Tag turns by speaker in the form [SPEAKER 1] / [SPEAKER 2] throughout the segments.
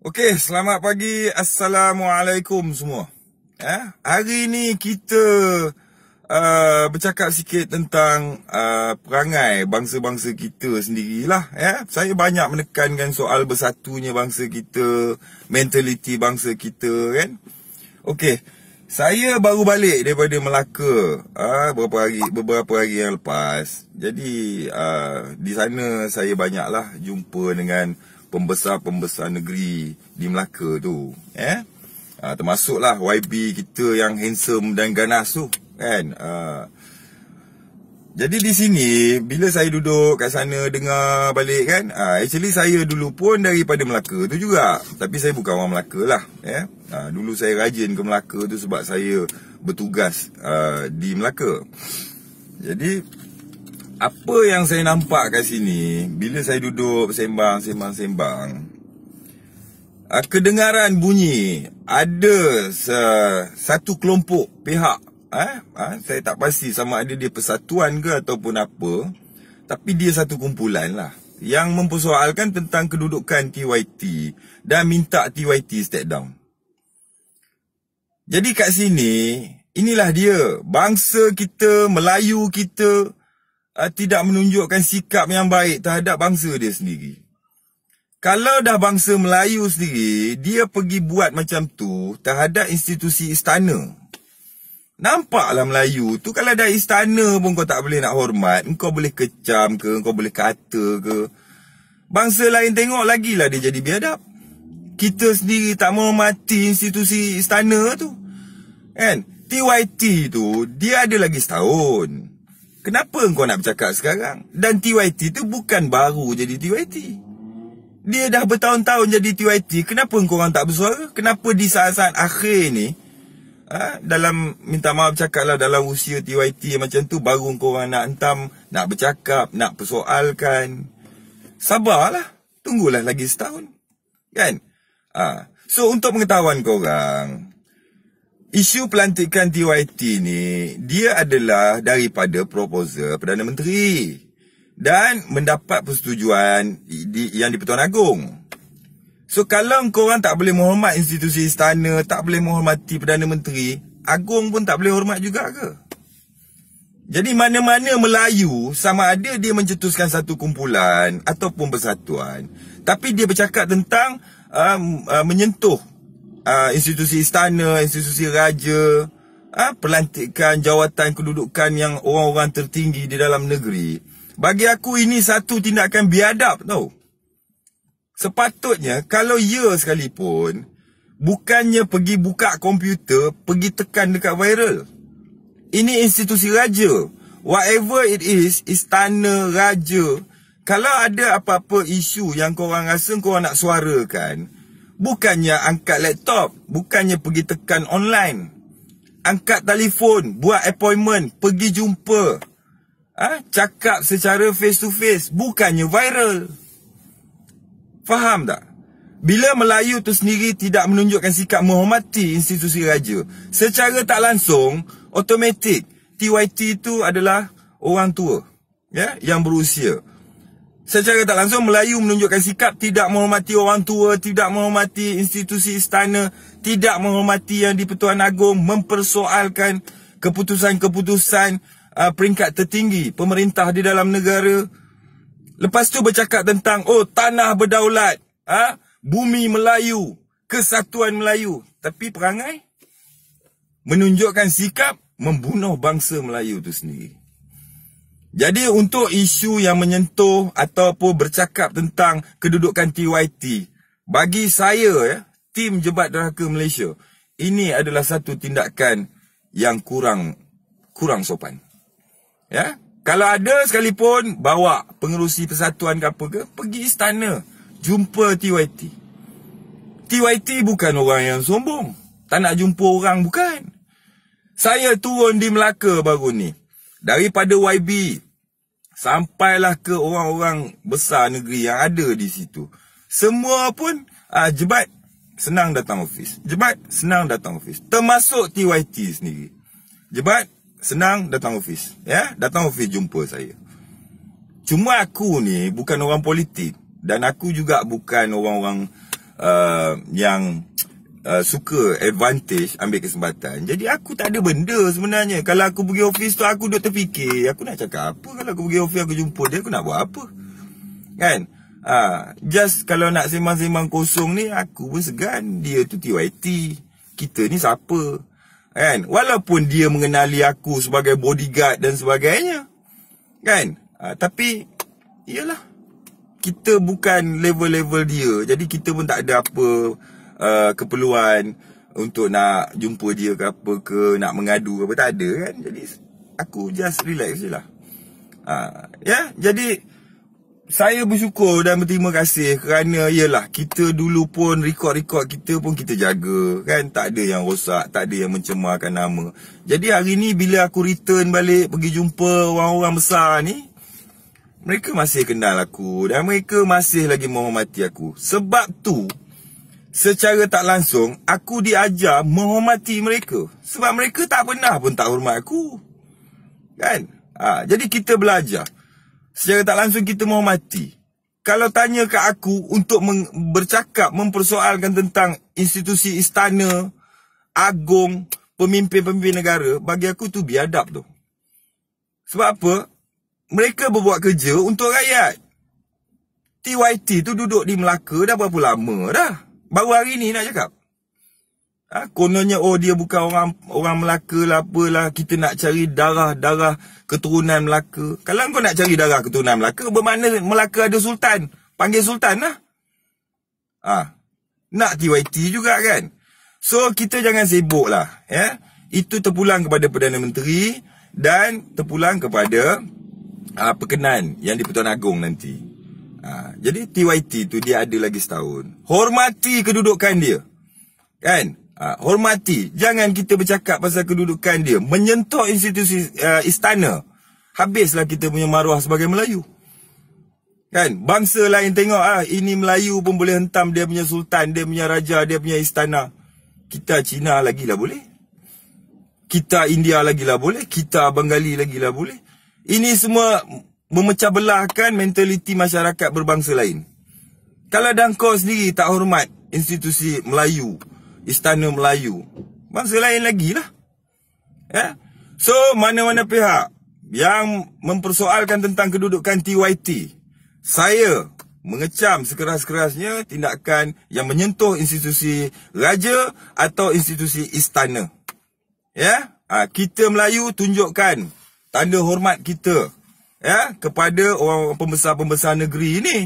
[SPEAKER 1] Okey, selamat pagi. Assalamualaikum semua. Eh, hari ini kita uh, bercakap sikit tentang uh, perangai bangsa-bangsa kita sendirilah. Eh, saya banyak menekankan soal bersatunya bangsa kita, mentaliti bangsa kita kan. Okey, saya baru balik daripada Melaka uh, beberapa hari beberapa hari yang lepas. Jadi uh, di sana saya banyaklah jumpa dengan pembesar-pembesar negeri di Melaka tu. Eh? Ha, termasuklah YB kita yang handsome dan ganas tu. Kan? Ha. Jadi di sini, bila saya duduk kat sana dengar balik kan, ha, actually saya dulu pun daripada Melaka tu juga. Tapi saya bukan orang Melaka lah. Eh? Ha, dulu saya rajin ke Melaka tu sebab saya bertugas uh, di Melaka. Jadi, apa yang saya nampak kat sini bila saya duduk sembang sembang sembang uh, kedengaran bunyi ada se- satu kelompok pihak eh uh, saya tak pasti sama ada dia persatuan ke ataupun apa tapi dia satu kumpulan lah yang mempersoalkan tentang kedudukan TYT dan minta TYT step down. Jadi kat sini, inilah dia. Bangsa kita, Melayu kita, Eh, tidak menunjukkan sikap yang baik terhadap bangsa dia sendiri. Kalau dah bangsa Melayu sendiri, dia pergi buat macam tu terhadap institusi istana. Nampaklah Melayu tu kalau dah istana pun kau tak boleh nak hormat, kau boleh kecam ke, kau boleh kata ke. Bangsa lain tengok lagi lah dia jadi biadab. Kita sendiri tak mau mati institusi istana tu. Kan? TYT tu, dia ada lagi setahun. Kenapa engkau nak bercakap sekarang? Dan TYT tu bukan baru jadi TYT. Dia dah bertahun-tahun jadi TYT. Kenapa engkau orang tak bersuara? Kenapa di saat-saat akhir ni ha, dalam minta maaf cakaplah dalam usia TYT macam tu baru kau orang nak entam, nak bercakap, nak persoalkan. Sabarlah. Tunggulah lagi setahun. Kan? Ha. So untuk pengetahuan kau orang, Isu pelantikan TYT ni, dia adalah daripada proposal Perdana Menteri. Dan mendapat persetujuan di, yang di-Pertuan Agong. So, kalau korang tak boleh menghormat institusi istana, tak boleh menghormati Perdana Menteri, Agong pun tak boleh hormat juga ke? Jadi, mana-mana Melayu, sama ada dia mencetuskan satu kumpulan ataupun persatuan, tapi dia bercakap tentang um, uh, menyentuh uh, institusi istana, institusi raja, uh, pelantikan jawatan kedudukan yang orang-orang tertinggi di dalam negeri. Bagi aku ini satu tindakan biadab tau. Sepatutnya kalau ya sekalipun, bukannya pergi buka komputer, pergi tekan dekat viral. Ini institusi raja. Whatever it is, istana, raja. Kalau ada apa-apa isu yang korang rasa korang nak suarakan, Bukannya angkat laptop, bukannya pergi tekan online. Angkat telefon, buat appointment, pergi jumpa. Ah, ha? cakap secara face to face, bukannya viral. Faham tak? Bila Melayu tu sendiri tidak menunjukkan sikap menghormati institusi raja, secara tak langsung, otomatik TYT itu adalah orang tua ya yang berusia secara tak langsung Melayu menunjukkan sikap tidak menghormati orang tua, tidak menghormati institusi istana, tidak menghormati yang di-Pertuan Agong mempersoalkan keputusan-keputusan uh, peringkat tertinggi pemerintah di dalam negara. Lepas tu bercakap tentang oh tanah berdaulat, ha? bumi Melayu, kesatuan Melayu. Tapi perangai menunjukkan sikap membunuh bangsa Melayu tu sendiri. Jadi untuk isu yang menyentuh ataupun bercakap tentang kedudukan TYT, bagi saya ya, tim Jebat Deraka Malaysia, ini adalah satu tindakan yang kurang kurang sopan. Ya? Kalau ada sekalipun bawa pengerusi persatuan ke apa ke, pergi istana, jumpa TYT. TYT bukan orang yang sombong. Tak nak jumpa orang bukan. Saya turun di Melaka baru ni daripada YB sampailah ke orang-orang besar negeri yang ada di situ semua pun uh, jebat senang datang ofis jebat senang datang ofis termasuk TYT sendiri jebat senang datang ofis ya datang ofis jumpa saya cuma aku ni bukan orang politik dan aku juga bukan orang-orang uh, yang uh, suka advantage ambil kesempatan. Jadi aku tak ada benda sebenarnya. Kalau aku pergi office tu aku duk terfikir, aku nak cakap apa kalau aku pergi office aku jumpa dia, aku nak buat apa? Kan? Ha, uh, just kalau nak sembang-sembang kosong ni aku pun segan dia tu TYT. Kita ni siapa? Kan? Walaupun dia mengenali aku sebagai bodyguard dan sebagainya. Kan? Uh, tapi iyalah kita bukan level-level dia. Jadi kita pun tak ada apa Uh, keperluan untuk nak jumpa dia ke apa ke nak mengadu ke apa tak ada kan jadi aku just relax je lah uh, ya yeah? jadi saya bersyukur dan berterima kasih kerana ialah kita dulu pun rekod-rekod kita pun kita jaga kan tak ada yang rosak tak ada yang mencemarkan nama jadi hari ni bila aku return balik pergi jumpa orang-orang besar ni mereka masih kenal aku dan mereka masih lagi menghormati aku sebab tu Secara tak langsung, aku diajar menghormati mereka. Sebab mereka tak pernah pun tak hormat aku. Kan? Ha, jadi kita belajar. Secara tak langsung kita menghormati. Kalau tanya ke aku untuk bercakap, mempersoalkan tentang institusi istana, agung, pemimpin-pemimpin negara, bagi aku tu biadab tu. Sebab apa? Mereka berbuat kerja untuk rakyat. TYT tu duduk di Melaka dah berapa lama dah? Baru hari ni nak cakap. Ha, kononnya oh dia bukan orang orang Melaka lah apalah kita nak cari darah-darah keturunan Melaka. Kalau kau nak cari darah keturunan Melaka bermakna Melaka ada sultan. Panggil sultan lah. Ha, nak TYT juga kan. So kita jangan sibuk lah. Ya? Itu terpulang kepada Perdana Menteri dan terpulang kepada ha, perkenan yang di Pertuan Agong nanti. Ha, jadi TYT tu dia ada lagi setahun. Hormati kedudukan dia. Kan? Ha, hormati. Jangan kita bercakap pasal kedudukan dia. Menyentuh institusi uh, istana. Habislah kita punya maruah sebagai Melayu. Kan? Bangsa lain tengok ah ini Melayu pun boleh hentam dia punya sultan, dia punya raja, dia punya istana. Kita Cina lagi lah boleh. Kita India lagi lah boleh. Kita Bengali lagi lah boleh. Ini semua memecah belahkan mentaliti masyarakat berbangsa lain. Kalau dangkau sendiri tak hormat institusi Melayu, istana Melayu, bangsa lain lagi lah. Yeah? So, mana-mana pihak yang mempersoalkan tentang kedudukan TYT, saya mengecam sekeras-kerasnya tindakan yang menyentuh institusi raja atau institusi istana. Ya, ha, kita Melayu tunjukkan tanda hormat kita ya kepada orang pembesar-pembesar negeri ini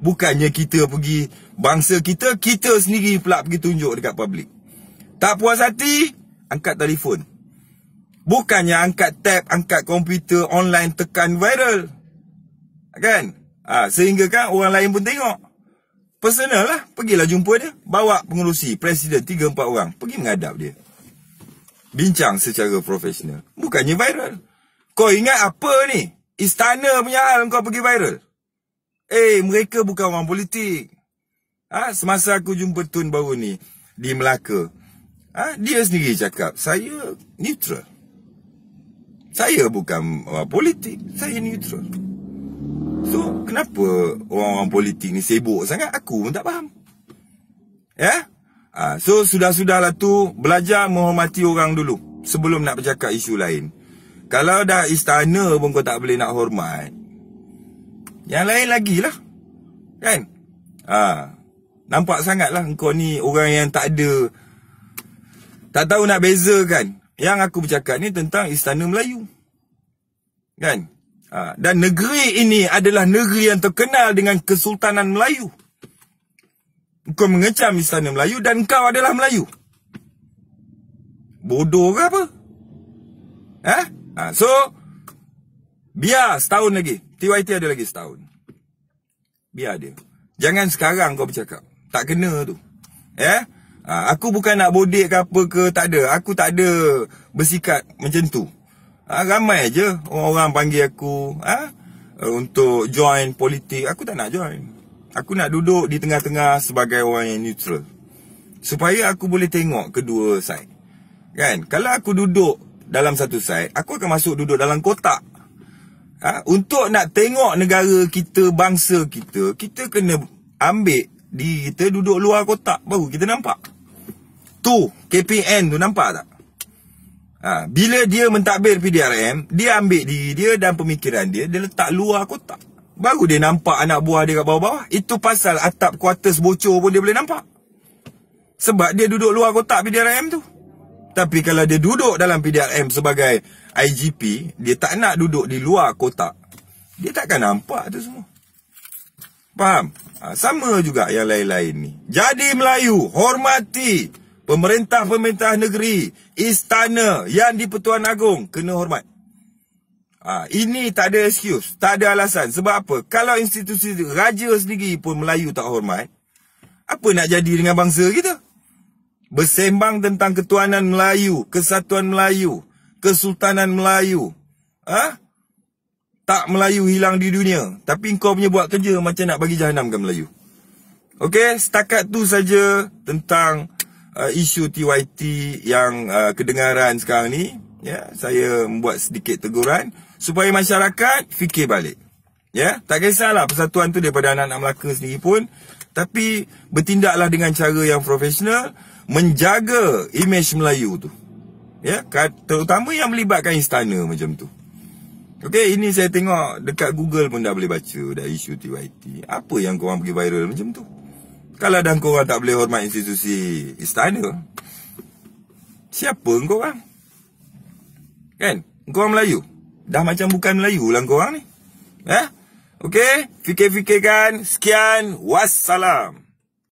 [SPEAKER 1] bukannya kita pergi bangsa kita kita sendiri pula pergi tunjuk dekat publik tak puas hati angkat telefon bukannya angkat tab angkat komputer online tekan viral kan ha, sehingga kan orang lain pun tengok personal lah pergilah jumpa dia bawa pengerusi presiden 3 4 orang pergi menghadap dia bincang secara profesional bukannya viral kau ingat apa ni Istana punya hal kau pergi viral. Eh, mereka bukan orang politik. Ah, ha? semasa aku jumpa Tun baru ni di Melaka. ha? dia sendiri cakap, saya neutral. Saya bukan orang politik, saya neutral. So, kenapa orang-orang politik ni sibuk sangat? Aku pun tak faham. Ya? Yeah? Ha, so, sudah-sudahlah tu belajar menghormati orang dulu sebelum nak bercakap isu lain. Kalau dah istana pun kau tak boleh nak hormat. Yang lain lagi lah. Kan? Ha. Nampak sangat lah kau ni orang yang tak ada. Tak tahu nak bezakan. Yang aku bercakap ni tentang istana Melayu. Kan? Ha. Dan negeri ini adalah negeri yang terkenal dengan Kesultanan Melayu. Kau mengecam istana Melayu dan kau adalah Melayu. Bodoh ke apa? Ha? Ha, so, biar setahun lagi. TYT ada lagi setahun. Biar dia. Jangan sekarang kau bercakap. Tak kena tu. Eh? Ha, aku bukan nak bodek ke apa ke. Tak ada. Aku tak ada bersikap macam tu. Ha, ramai je orang-orang panggil aku. Ha? Untuk join politik. Aku tak nak join. Aku nak duduk di tengah-tengah sebagai orang yang neutral. Supaya aku boleh tengok kedua side. Kan? Kalau aku duduk dalam satu side aku akan masuk duduk dalam kotak ha? untuk nak tengok negara kita bangsa kita kita kena ambil diri kita duduk luar kotak baru kita nampak tu KPN tu nampak tak ha? bila dia mentadbir PDRM dia ambil diri dia dan pemikiran dia dia letak luar kotak baru dia nampak anak buah dia kat bawah-bawah itu pasal atap kuartus bocor pun dia boleh nampak sebab dia duduk luar kotak PDRM tu tapi kalau dia duduk dalam PDRM sebagai IGP, dia tak nak duduk di luar kotak. Dia takkan nampak tu semua. Faham? Ha, sama juga yang lain-lain ni. Jadi Melayu, hormati pemerintah-pemerintah negeri, istana yang di Pertuan Agong. Kena hormat. Ha, ini tak ada excuse, tak ada alasan. Sebab apa? Kalau institusi raja sendiri pun Melayu tak hormat, apa nak jadi dengan bangsa kita? bersembang tentang ketuanan Melayu, kesatuan Melayu, kesultanan Melayu. Ha? Tak Melayu hilang di dunia. Tapi kau punya buat kerja macam nak bagi jahanam ke Melayu. Okey, setakat tu saja tentang uh, isu TYT yang uh, kedengaran sekarang ni. Ya, saya membuat sedikit teguran supaya masyarakat fikir balik. Ya, tak kisahlah persatuan tu daripada anak-anak Melaka sendiri pun. Tapi bertindaklah dengan cara yang profesional menjaga imej Melayu tu. Ya, terutama yang melibatkan istana macam tu. Okey, ini saya tengok dekat Google pun dah boleh baca dah isu TYT. Apa yang korang pergi viral macam tu? Kalau dan korang tak boleh hormat institusi istana, siapa korang? Ah? Kan? Korang Melayu. Dah macam bukan Melayu lah korang ni. Ya? Eh? Okey, fikir-fikirkan. Sekian. Wassalam.